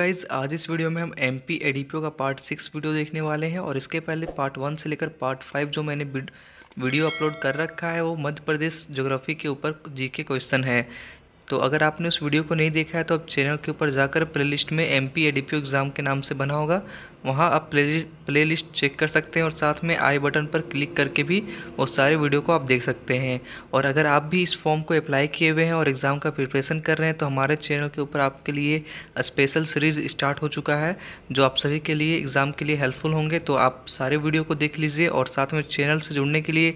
guys आज इस video में हम एम पी एडीपीओ का पार्ट सिक्स वीडियो देखने वाले हैं और इसके पहले पार्ट वन से लेकर पार्ट फाइव जो मैंने वीडियो अपलोड कर रखा है वो मध्य प्रदेश ज्योग्राफी के ऊपर जी के क्वेश्चन है तो अगर आपने उस वीडियो को नहीं देखा है तो आप चैनल के ऊपर जाकर प्लेलिस्ट में एम पी एग्ज़ाम के नाम से बना होगा वहाँ आप प्ले लिस्ट चेक कर सकते हैं और साथ में आई बटन पर क्लिक करके भी वो सारे वीडियो को आप देख सकते हैं और अगर आप भी इस फॉर्म को अप्लाई किए हुए हैं और एग्ज़ाम का प्रिपरेशन कर रहे हैं तो हमारे चैनल के ऊपर आपके लिए स्पेशल सीरीज़ स्टार्ट हो चुका है जो आप सभी के लिए एग्ज़ाम के लिए हेल्पफुल होंगे तो आप सारे वीडियो को देख लीजिए और साथ में चैनल से जुड़ने के लिए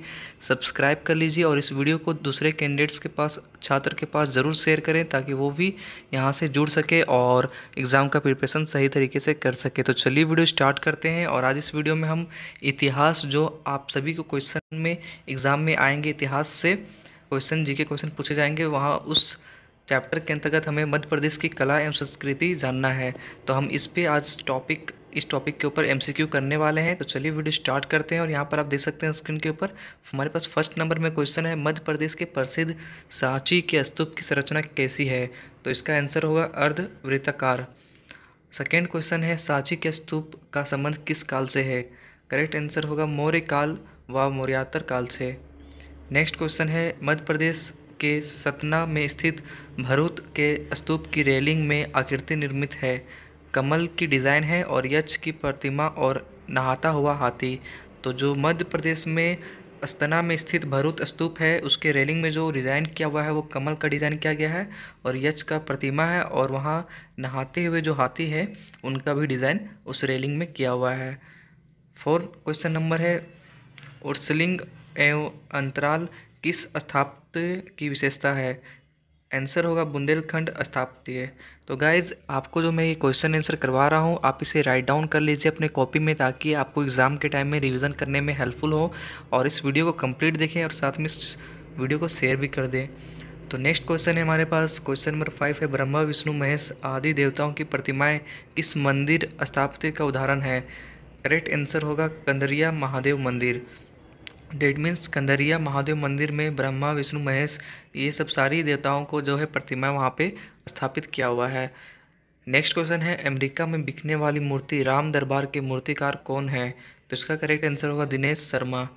सब्सक्राइब कर लीजिए और इस वीडियो को दूसरे कैंडिडेट्स के पास छात्र के पास ज़रूर शेयर करें ताकि वो भी यहाँ से जुड़ सके और एग्ज़ाम का प्रिपरेशन सही तरीके से कर सके तो चलिए वीडियो स्टार्ट करते हैं और आज इस वीडियो में हम इतिहास जो आप सभी को क्वेश्चन में एग्ज़ाम में आएंगे इतिहास से क्वेश्चन जी के क्वेश्चन पूछे जाएंगे वहाँ उस चैप्टर के अंतर्गत हमें मध्य प्रदेश की कला एवं संस्कृति जानना है तो हम इस पर आज टॉपिक इस टॉपिक के ऊपर एमसीक्यू करने वाले हैं तो चलिए वीडियो स्टार्ट करते हैं और यहाँ पर आप देख सकते हैं स्क्रीन के ऊपर हमारे पास फर्स्ट नंबर में क्वेश्चन है मध्य प्रदेश के प्रसिद्ध सांची के स्तूप की संरचना कैसी है तो इसका आंसर होगा अर्ध वृत्ताकार सेकेंड क्वेश्चन है सांची के स्तूप का संबंध किस काल से है करेक्ट आंसर होगा मौर्य काल व मौर्यातर काल से नेक्स्ट क्वेश्चन है मध्य प्रदेश के सतना में स्थित भरूत के स्तूप की रेलिंग में आकृति निर्मित है कमल की डिज़ाइन है और यक्ष की प्रतिमा और नहाता हुआ हाथी तो जो मध्य प्रदेश में अस्तना में स्थित भरूत स्तूप है उसके रेलिंग में जो डिज़ाइन किया हुआ है वो कमल का डिज़ाइन किया गया है और यच का प्रतिमा है और वहाँ नहाते हुए जो हाथी है उनका भी डिज़ाइन उस रेलिंग में किया हुआ है फोर्थ क्वेश्चन नंबर है उर्सलिंग एवं अंतराल किस स्थापत्य की विशेषता है आंसर होगा बुंदेलखंड है तो गाइज़ आपको जो मैं ये क्वेश्चन आंसर करवा रहा हूँ आप इसे राइट डाउन कर लीजिए अपने कॉपी में ताकि आपको एग्ज़ाम के टाइम में रिवीजन करने में हेल्पफुल हो और इस वीडियो को कंप्लीट देखें और साथ में इस वीडियो को शेयर भी कर दें तो नेक्स्ट क्वेश्चन है हमारे पास क्वेश्चन नंबर फाइव है ब्रह्मा विष्णु महेश आदि देवताओं की प्रतिमाएं किस मंदिर स्थापत्य का उदाहरण है करेक्ट आंसर होगा कंदरिया महादेव मंदिर डेट मीन्स कंदरिया महादेव मंदिर में ब्रह्मा विष्णु महेश ये सब सारी देवताओं को जो है प्रतिमा वहाँ पे स्थापित किया हुआ है नेक्स्ट क्वेश्चन है अमेरिका में बिकने वाली मूर्ति राम दरबार के मूर्तिकार कौन है तो इसका करेक्ट आंसर होगा दिनेश शर्मा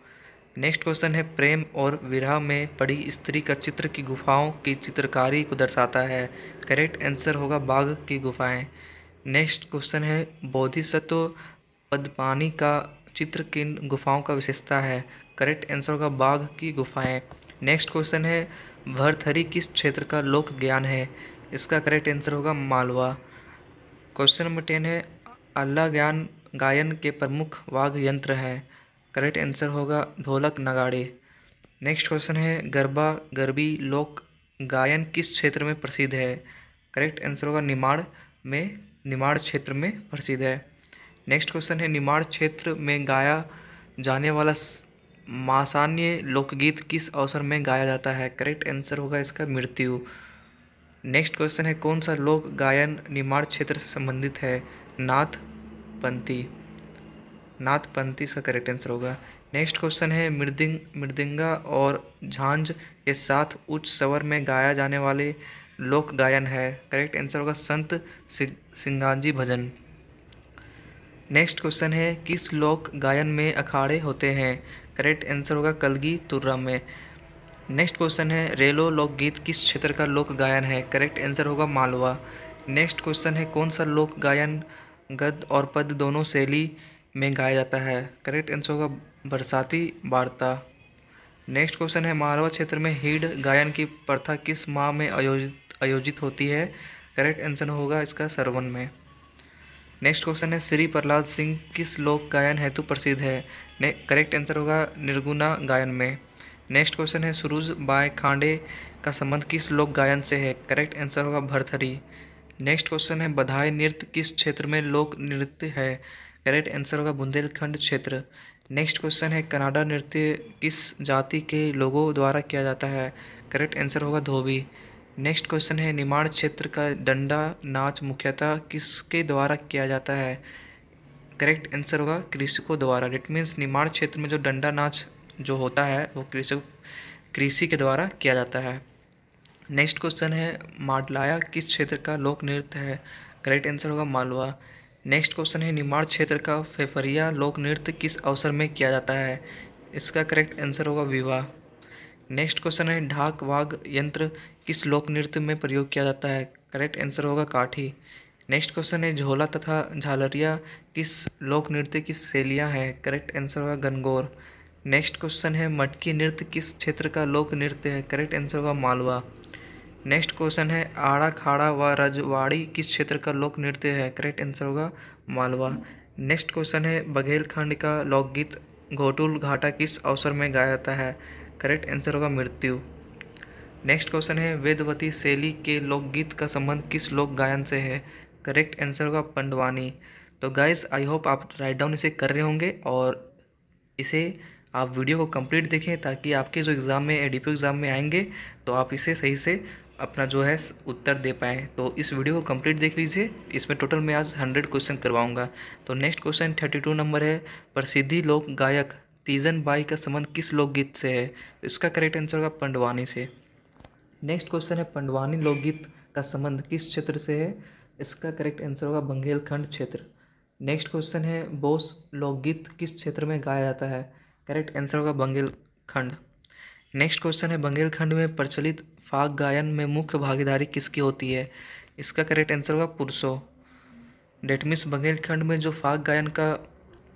नेक्स्ट क्वेश्चन है प्रेम और विरह में पड़ी स्त्री का चित्र की गुफाओं की चित्रकारी को दर्शाता है करेक्ट आंसर होगा बाघ की गुफाएं नेक्स्ट क्वेश्चन है बोधिसत्व पदपानी का चित्र किन गुफाओं का विशेषता है करेक्ट आंसर होगा बाघ की गुफाएं नेक्स्ट क्वेश्चन है भरथरी किस क्षेत्र का लोक ज्ञान है इसका करेक्ट आंसर होगा मालवा क्वेश्चन नंबर टेन है अल्लाह ज्ञान गायन के प्रमुख वाघ यंत्र है करेक्ट आंसर होगा ढोलक नगाड़े नेक्स्ट क्वेश्चन है गरबा गरबी लोक गायन किस क्षेत्र में प्रसिद्ध है करेक्ट आंसर होगा निमाड़ में निमाड़ क्षेत्र में प्रसिद्ध है नेक्स्ट क्वेश्चन है निमाड़ क्षेत्र में गाया जाने वाला मासान्य लोकगीत किस अवसर में गाया जाता है करेक्ट आंसर होगा इसका मृत्यु नेक्स्ट क्वेश्चन है कौन सा लोक गायन निर्माण क्षेत्र से संबंधित है नाथ पंथी नाथ पंथी इसका करेक्ट आंसर होगा नेक्स्ट क्वेश्चन है मृदिंग मृदिंगा और झांझ के साथ उच्च स्वर में गाया जाने वाले लोक गायन है करेक्ट आंसर होगा संत सिंगाजी भजन नेक्स्ट क्वेश्चन है किस लोक गायन में अखाड़े होते हैं करेक्ट आंसर होगा कलगी तुर्रा में नेक्स्ट क्वेश्चन है रेलो लोकगीत किस क्षेत्र का लोक गायन है करेक्ट आंसर होगा मालवा नेक्स्ट क्वेश्चन है कौन सा लोक गायन गद और पद दोनों शैली में गाया जाता है करेक्ट आंसर होगा बरसाती वार्ता नेक्स्ट क्वेश्चन है मालवा क्षेत्र में हीड गायन की प्रथा किस माह में आयोजित आयोजित होती है करेक्ट आंसर होगा इसका सरवन में नेक्स्ट क्वेश्चन है श्री प्रहलाद सिंह किस लोक गायन हेतु प्रसिद्ध है करेक्ट आंसर होगा निर्गुणा गायन में नेक्स्ट क्वेश्चन है सुरुज बाय खांडे का संबंध किस लोक गायन से है करेक्ट आंसर होगा भरथरी नेक्स्ट क्वेश्चन है बधाई नृत्य किस क्षेत्र में लोक नृत्य है करेक्ट आंसर होगा बुंदेलखंड क्षेत्र नेक्स्ट क्वेश्चन है कनाडा नृत्य किस जाति के लोगों द्वारा किया जाता है करेक्ट आंसर होगा धोबी नेक्स्ट क्वेश्चन है निर्माण क्षेत्र का डंडा नाच मुख्यतः किसके द्वारा किया जाता है करेक्ट आंसर होगा कृषकों द्वारा इट मीन्स निर्माण क्षेत्र में जो डंडा नाच जो होता है वो कृषक कृषि के द्वारा किया जाता है नेक्स्ट क्वेश्चन है माडलाया किस क्षेत्र का लोक नृत्य है करेक्ट आंसर होगा मालवा नेक्स्ट क्वेश्चन है निर्माण क्षेत्र का फेफरिया लोक नृत्य किस अवसर में किया जाता है इसका करेक्ट आंसर होगा विवाह नेक्स्ट क्वेश्चन है ढाक वाग यंत्र किस लोक नृत्य में प्रयोग किया जाता है करेक्ट आंसर होगा काठी नेक्स्ट क्वेश्चन है झोला तथा झालरिया किस लोक नृत्य की शैलियाँ हैं करेक्ट आंसर होगा गनगौर नेक्स्ट क्वेश्चन है मटकी नृत्य किस क्षेत्र का लोक नृत्य है करेक्ट आंसर होगा मालवा नेक्स्ट क्वेश्चन है आड़ा खाड़ा व रजवाड़ी किस क्षेत्र का लोक नृत्य है करेक्ट आंसर होगा मालवा नेक्स्ट क्वेश्चन है बघेलखंड का लोकगीत घोटुल घाटा किस अवसर में गाया जाता है करेक्ट आंसर होगा मृत्यु नेक्स्ट क्वेश्चन है वेदवती शैली के लोकगीत का संबंध किस लोक गायन से है करेक्ट आंसर होगा पंडवानी तो गाइस आई होप आप राइट डाउन इसे कर रहे होंगे और इसे आप वीडियो को कंप्लीट देखें ताकि आपके जो एग्ज़ाम में ए एग्ज़ाम में आएंगे तो आप इसे सही से अपना जो है उत्तर दे पाएँ तो इस वीडियो को कंप्लीट देख लीजिए इसमें टोटल मैं आज हंड्रेड क्वेश्चन करवाऊंगा तो next question thirty two number है प्रसिद्धि लोक गायक तीजन बाई का संबंध किस लोकगीत से है इसका करेक्ट आंसर होगा पंडवानी से नेक्स्ट क्वेश्चन है पंडवानी लोकगीत का संबंध किस क्षेत्र से है इसका करेक्ट आंसर होगा बंगेलखंड क्षेत्र नेक्स्ट क्वेश्चन है बोस लोकगीत किस क्षेत्र में गाया जाता है करेक्ट आंसर होगा बंगेलखंड नेक्स्ट क्वेश्चन है बंगेलखंड में प्रचलित फाग गायन में मुख्य भागीदारी किसकी होती है इसका करेक्ट आंसर होगा पुरुषों डेट मीन्स बंगेलखंड में जो फाग गायन का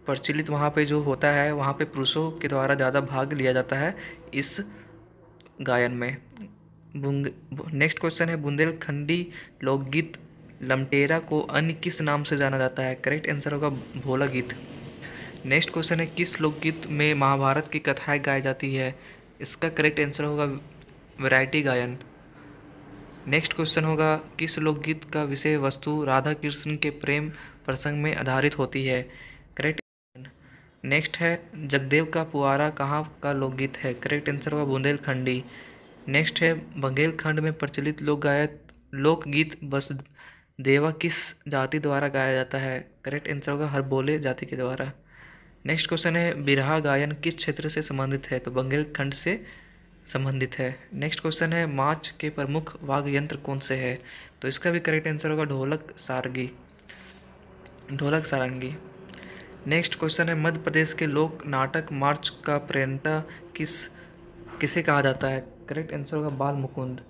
प्रचलित वहाँ पे जो होता है वहाँ पे पुरुषों के द्वारा ज़्यादा भाग लिया जाता है इस गायन में नेक्स्ट क्वेश्चन है बुंदेलखंडी लोकगीत लमटेरा को अन्य किस नाम से जाना जाता है करेक्ट आंसर होगा भोला गीत नेक्स्ट क्वेश्चन है किस लोकगीत में महाभारत की कथाएं गाई जाती है इसका करेक्ट आंसर होगा वैरायटी गायन नेक्स्ट क्वेश्चन होगा किस लोकगीत का विषय वस्तु राधा कृष्ण के प्रेम प्रसंग में आधारित होती है करेक्ट नेक्स्ट है जगदेव का पुआरा कहाँ का लोकगीत है करेक्ट आंसर होगा बुंदेलखंडी नेक्स्ट है बंगेलखंड में प्रचलित लोक गायक लोकगीत बस देवा किस जाति द्वारा गाया जाता है करेक्ट आंसर होगा हर बोले जाति के द्वारा नेक्स्ट क्वेश्चन है बिरहा गायन किस क्षेत्र से संबंधित है तो बंगेलखंड से संबंधित है नेक्स्ट क्वेश्चन है माच के प्रमुख वाग यंत्र कौन से है तो इसका भी करेक्ट आंसर होगा ढोलक सारगी ढोलक सारंगी नेक्स्ट क्वेश्चन है मध्य प्रदेश के लोक नाटक मार्च का प्रेरणा किस किसे कहा जाता है करेक्ट आंसर होगा बाल मुकुंद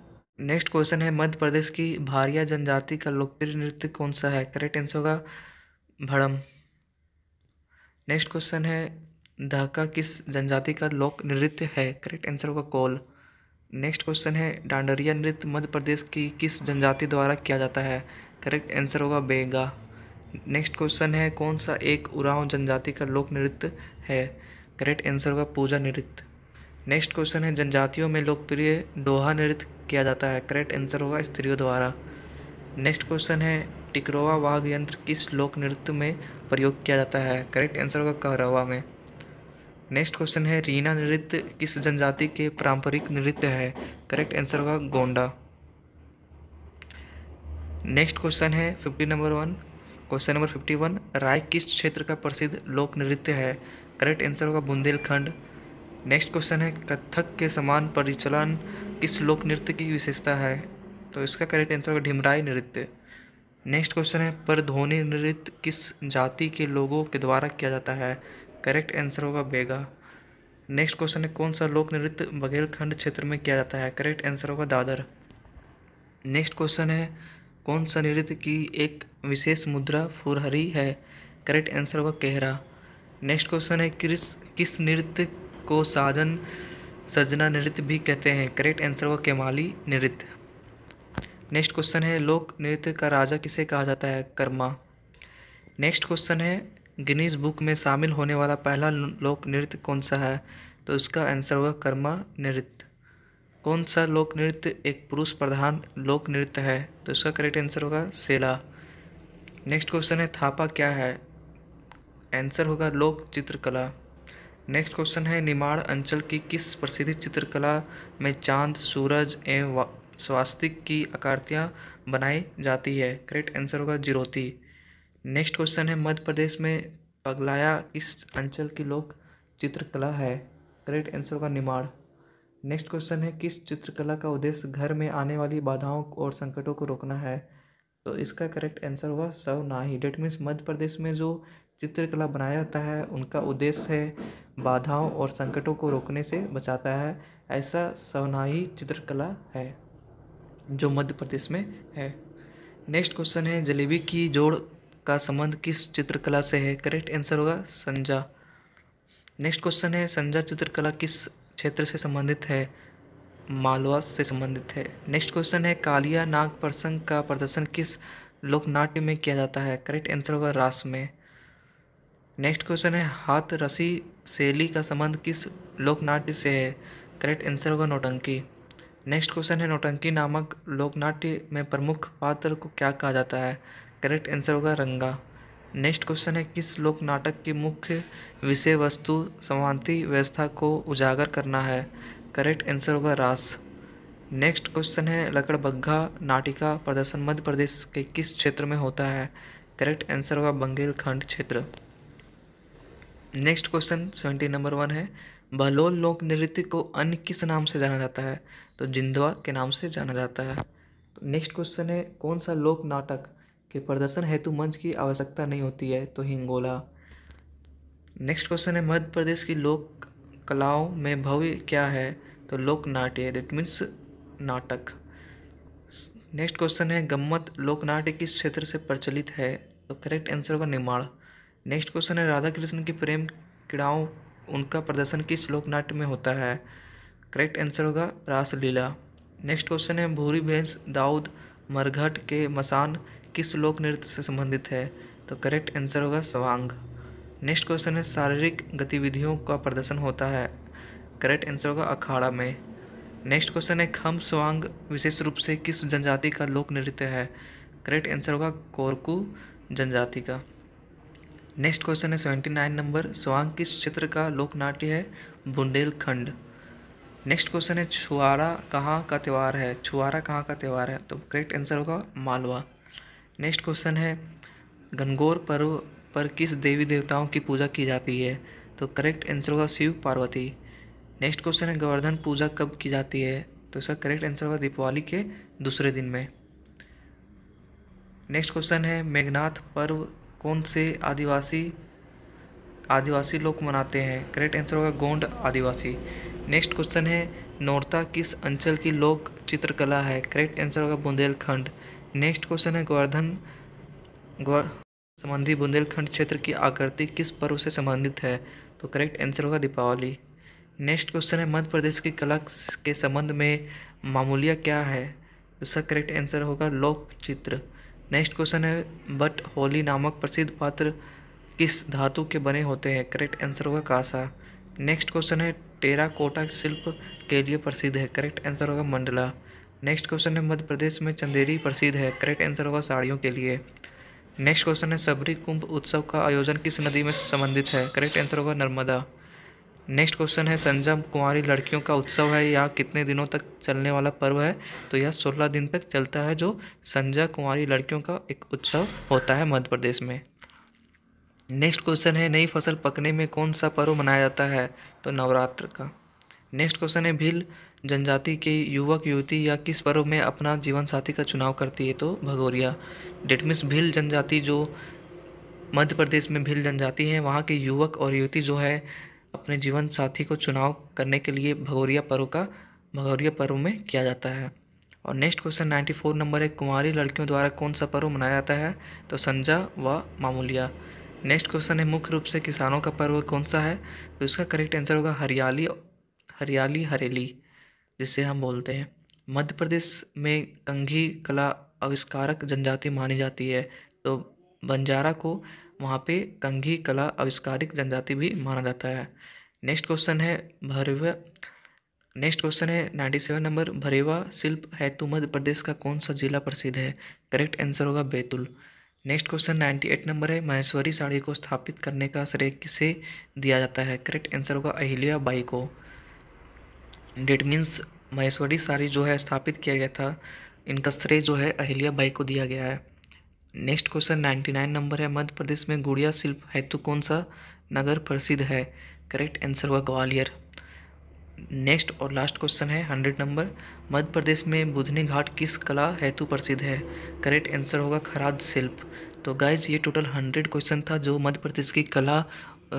नेक्स्ट क्वेश्चन है मध्य प्रदेश की भारिया जनजाति का लोकप्रिय नृत्य कौन सा है करेक्ट आंसर होगा भड़म नेक्स्ट क्वेश्चन है धाका किस जनजाति का लोक नृत्य है करेक्ट आंसर होगा कौल नेक्स्ट क्वेश्चन है डांडरिया नृत्य मध्य प्रदेश की किस जनजाति द्वारा किया जाता है करेक्ट आंसर होगा बेगा नेक्स्ट क्वेश्चन है कौन सा एक उराव जनजाति का लोक नृत्य है करेक्ट आंसर होगा पूजा नृत्य नेक्स्ट क्वेश्चन है जनजातियों में लोकप्रिय डोहा नृत्य किया जाता है करेक्ट आंसर होगा स्त्रियों द्वारा नेक्स्ट क्वेश्चन है टिकरोवा वाघ यंत्र किस लोक नृत्य में प्रयोग किया जाता है करेक्ट आंसर होगा कहरवा में नेक्स्ट क्वेश्चन है रीना नृत्य किस जनजाति के पारंपरिक नृत्य है करेक्ट आंसर होगा गोंडा नेक्स्ट क्वेश्चन है fifty number one question number fifty one राय किस क्षेत्र का प्रसिद्ध लोक नृत्य है करेक्ट आंसर होगा बुंदेलखंड नेक्स्ट क्वेश्चन है कथक के समान परिचलन किस लोक नृत्य की विशेषता है तो इसका करेक्ट आंसर होगा ढिमराई नृत्य नेक्स्ट क्वेश्चन है परध्वनि नृत्य किस जाति के लोगों के द्वारा किया जाता है करेक्ट आंसर होगा बेगा नेक्स्ट क्वेश्चन है कौन सा लोक नृत्य बघेलखंड क्षेत्र में किया जाता है करेक्ट आंसर होगा दादर नेक्स्ट क्वेश्चन है कौन सा नृत्य की एक विशेष मुद्रा फुरहरी है करेक्ट आंसर होगा केहरा नेक्स्ट क्वेश्चन है किस किस नृत्य को साधन सजना नृत्य भी कहते हैं करेक्ट आंसर होगा केमाली नृत्य नेक्स्ट क्वेश्चन है लोक नृत्य का राजा किसे कहा जाता है कर्मा नेक्स्ट क्वेश्चन है गिनीज बुक में शामिल होने वाला पहला लोक नृत्य कौन सा है तो इसका आंसर होगा कर्मा नृत्य कौन सा लोक नृत्य एक पुरुष प्रधान लोक नृत्य है तो इसका करेक्ट आंसर होगा सेला नेक्स्ट क्वेश्चन है थापा क्या है आंसर होगा लोक चित्रकला नेक्स्ट क्वेश्चन है निमाड़ अंचल की किस प्रसिद्ध चित्रकला में चांद सूरज एवं स्वास्तिक की आकृतियाँ बनाई जाती है करेक्ट आंसर होगा जिरोती नेक्स्ट क्वेश्चन है मध्य प्रदेश में पगलाया इस अंचल की लोक चित्रकला है करेक्ट आंसर होगा निमाड़ नेक्स्ट क्वेश्चन है किस चित्रकला का उद्देश्य घर में आने वाली बाधाओं और संकटों को रोकना है तो इसका करेक्ट आंसर होगा सव ही डेट मीन्स मध्य प्रदेश में जो चित्रकला बनाया जाता है उनका उद्देश्य है बाधाओं और संकटों को रोकने से बचाता है ऐसा सवनाही चित्रकला है जो मध्य प्रदेश में है नेक्स्ट क्वेश्चन है जलेबी की जोड़ का संबंध किस चित्रकला से है करेक्ट आंसर होगा संजा नेक्स्ट क्वेश्चन है संजा चित्रकला किस क्षेत्र से संबंधित है मालवा से संबंधित है नेक्स्ट क्वेश्चन है कालिया नाग प्रसंग का प्रदर्शन किस लोकनाट्य में किया जाता है करेक्ट आंसर होगा रास में नेक्स्ट क्वेश्चन है हाथ रसी शैली का संबंध किस लोकनाट्य से है करेक्ट आंसर होगा नोटंकी नेक्स्ट क्वेश्चन है नोटंकी नामक लोकनाट्य में प्रमुख पात्र को क्या कहा जाता है करेक्ट आंसर होगा रंगा नेक्स्ट क्वेश्चन है किस लोक नाटक की मुख्य विषय वस्तु समानती व्यवस्था को उजागर करना है करेक्ट आंसर होगा रास नेक्स्ट क्वेश्चन है लकड़बग्घा नाटिका प्रदर्शन मध्य प्रदेश के किस क्षेत्र में होता है करेक्ट आंसर होगा बंगेलखंड क्षेत्र next question seventy number one है बहलोल लोक नृत्य को अन्य किस नाम से जाना जाता है तो जिंदवा के नाम से जाना जाता है तो नेक्स्ट क्वेश्चन है कौन सा लोक नाटक के प्रदर्शन हेतु मंच की आवश्यकता नहीं होती है तो हिंगोला नेक्स्ट क्वेश्चन है मध्य प्रदेश की लोक कलाओं में भव्य क्या है तो लोक नाट्य दैट मीन्स नाटक नेक्स्ट क्वेश्चन है गम्मत लोकनाट्य किस क्षेत्र से प्रचलित है तो करेक्ट आंसर होगा निर्माण नेक्स्ट क्वेश्चन है राधा कृष्ण के प्रेम क्रीड़ाओं उनका प्रदर्शन किस लोकनाट्य में होता है करेक्ट आंसर होगा रासलीला नेक्स्ट क्वेश्चन है भूरी भैंस दाऊद मरघट के मसान किस लोक नृत्य से संबंधित है तो करेक्ट आंसर होगा स्वांग नेक्स्ट क्वेश्चन है शारीरिक गतिविधियों का प्रदर्शन होता है करेक्ट आंसर होगा अखाड़ा में नेक्स्ट क्वेश्चन है खम स्वांग विशेष रूप से किस जनजाति का लोक नृत्य है करेक्ट आंसर होगा कोरकू जनजाति का नेक्स्ट क्वेश्चन है सेवेंटी नाइन नंबर स्वांग किस क्षेत्र का लोकनाट्य है बुंदेलखंड नेक्स्ट क्वेश्चन है छुआरा कहाँ का त्यौहार है छुआरा कहाँ का त्यौहार है तो करेक्ट आंसर होगा मालवा नेक्स्ट क्वेश्चन है गंगोर पर्व पर किस देवी देवताओं की पूजा की जाती है तो करेक्ट आंसर होगा शिव पार्वती नेक्स्ट क्वेश्चन है गोवर्धन पूजा कब की जाती है तो इसका करेक्ट आंसर होगा दीपावली के दूसरे दिन में नेक्स्ट क्वेश्चन है मेघनाथ पर्व कौन से आदिवासी आदिवासी लोग मनाते हैं करेक्ट आंसर होगा गोंड आदिवासी नेक्स्ट क्वेश्चन है नोरता किस अंचल की लोक चित्रकला है करेक्ट आंसर होगा बुंदेलखंड नेक्स्ट क्वेश्चन है गोवर्धन गौर संबंधी बुंदेलखंड क्षेत्र की आकृति किस पर्व से संबंधित है तो करेक्ट आंसर होगा दीपावली नेक्स्ट क्वेश्चन है मध्य प्रदेश की कला के संबंध में मामूलिया क्या है उसका करेक्ट आंसर होगा लोक चित्र नेक्स्ट क्वेश्चन है बट होली नामक प्रसिद्ध पात्र किस धातु के बने होते हैं करेक्ट आंसर होगा कासा नेक्स्ट क्वेश्चन है टेरा कोटा शिल्प के लिए प्रसिद्ध है करेक्ट आंसर होगा मंडला नेक्स्ट क्वेश्चन है मध्य प्रदेश में चंदेरी प्रसिद्ध है करेक्ट आंसर होगा साड़ियों के लिए नेक्स्ट क्वेश्चन है सबरी कुंभ उत्सव का आयोजन किस नदी में संबंधित है करेक्ट आंसर होगा नर्मदा नेक्स्ट क्वेश्चन है संजम कुमारी लड़कियों का उत्सव है यह कितने दिनों तक चलने वाला पर्व है तो यह सोलह दिन तक चलता है जो संजय कुमारी लड़कियों का एक उत्सव होता है मध्य प्रदेश में नेक्स्ट क्वेश्चन है नई फसल पकने में कौन सा पर्व मनाया जाता है तो नवरात्र का नेक्स्ट क्वेश्चन है भील जनजाति के युवक युवती या किस पर्व में अपना जीवन साथी का चुनाव करती है तो भगोरिया डेट मीन्स भील जनजाति जो मध्य प्रदेश में भील जनजाति है वहाँ के युवक और युवती जो है अपने जीवन साथी को चुनाव करने के लिए भगौरिया पर्व का भगौरिया पर्व में किया जाता है और next question ninety four number है कुंवारी लड़कियों द्वारा कौन सा पर्व मनाया जाता है तो संजा व मामूलिया नेक्स्ट क्वेश्चन है मुख्य रूप से किसानों का पर्व कौन सा है तो इसका करेक्ट आंसर होगा हरियाली हरियाली हरेली जिसे हम बोलते हैं मध्य प्रदेश में कंघी कला आविष्कारक जनजाति मानी जाती है तो बंजारा को वहाँ पे कंघी कला आविष्कारिक जनजाति भी माना जाता है नेक्स्ट क्वेश्चन है भरेवा नेक्स्ट क्वेश्चन है नाइन्टी सेवन नंबर भरेवा शिल्प तो मध्य प्रदेश का कौन सा जिला प्रसिद्ध है करेक्ट आंसर होगा Betul next question ninety eight number है महेश्वरी साड़ी को स्थापित करने का श्रेय किसे दिया जाता है करेक्ट आंसर होगा अहिल्या बाई को डेट मीन्स महेश्वरी साड़ी जो है स्थापित किया गया था इनका श्रेय जो है अहिल्या बाई को दिया गया है next question ninety nine number है मध्य प्रदेश में गुड़िया शिल्प हेतु कौन सा नगर प्रसिद्ध है करेक्ट आंसर होगा ग्वालियर नेक्स्ट और लास्ट क्वेश्चन है हंड्रेड नंबर मध्य प्रदेश में बुधनी घाट किस कला हेतु प्रसिद्ध है करेक्ट आंसर होगा खराद शिल्प तो गाइज ये टोटल हंड्रेड क्वेश्चन था जो मध्य प्रदेश की कला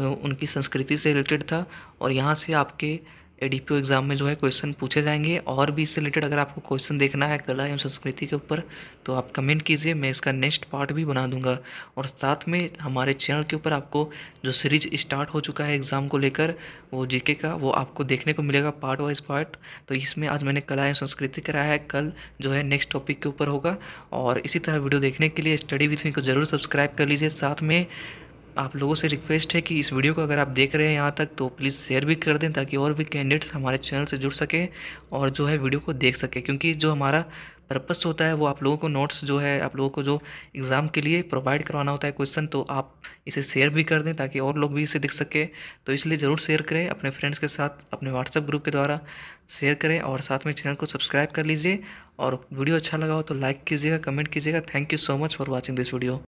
उनकी संस्कृति से रिलेटेड था और यहाँ से आपके एडीपीओ एग्ज़ाम में जो है क्वेश्चन पूछे जाएंगे और भी इससे रिलेटेड अगर आपको क्वेश्चन देखना है कला एवं संस्कृति के ऊपर तो आप कमेंट कीजिए मैं इसका नेक्स्ट पार्ट भी बना दूंगा और साथ में हमारे चैनल के ऊपर आपको जो सीरीज स्टार्ट हो चुका है एग्ज़ाम को लेकर वो जीके का वो आपको देखने को मिलेगा पार्ट वाइज पार्ट तो इसमें आज मैंने कला एवं संस्कृति कराया है कल जो है नेक्स्ट टॉपिक के ऊपर होगा और इसी तरह वीडियो देखने के लिए स्टडी विथ मी को ज़रूर सब्सक्राइब कर लीजिए साथ में आप लोगों से रिक्वेस्ट है कि इस वीडियो को अगर आप देख रहे हैं यहाँ तक तो प्लीज़ शेयर भी कर दें ताकि और भी कैंडिडेट्स हमारे चैनल से जुड़ सकें और जो है वीडियो को देख सकें क्योंकि जो हमारा पर्पस होता है वो आप लोगों को नोट्स जो है आप लोगों को जो एग्ज़ाम के लिए प्रोवाइड करवाना होता है क्वेश्चन तो आप इसे शेयर भी कर दें ताकि और लोग भी इसे देख सकें तो इसलिए ज़रूर शेयर करें अपने फ्रेंड्स के साथ अपने व्हाट्सएप ग्रुप के द्वारा शेयर करें और साथ में चैनल को सब्सक्राइब कर लीजिए और वीडियो अच्छा लगा हो तो लाइक कीजिएगा कमेंट कीजिएगा thank you so much for watching this video